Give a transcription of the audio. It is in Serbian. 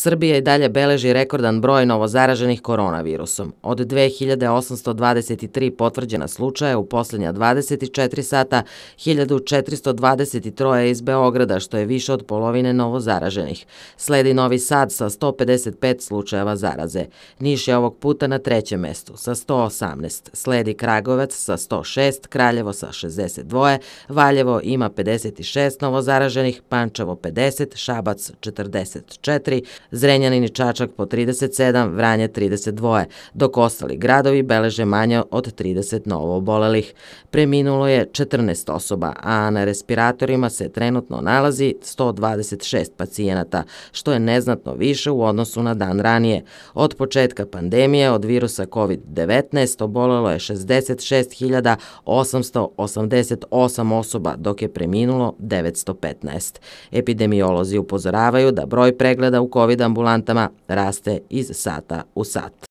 Srbija i dalje beleži rekordan broj novozaraženih koronavirusom. Od 2823 potvrđena slučaja u poslednja 24 sata, 1423 je iz Beograda, što je više od polovine novozaraženih. Sledi Novi Sad sa 155 slučajeva zaraze. Niš je ovog puta na trećem mestu sa 118. Sledi Kragovac sa 106, Kraljevo sa 62, Valjevo ima 56 novozaraženih, Pančevo 50, Šabac 44, Zrenjanin i Čačak po 37, Vranje 32, dok ostali gradovi beleže manje od 30 novo obolelih. Preminulo je 14 osoba, a na respiratorima se trenutno nalazi 126 pacijenata, što je neznatno više u odnosu na dan ranije. Od početka pandemije od virusa COVID-19 obolelo je 66.888 osoba, dok je preminulo 915. Epidemiolozi upozoravaju da broj pregleda u COVID-19 COVID ambulantama raste iz sata u sat.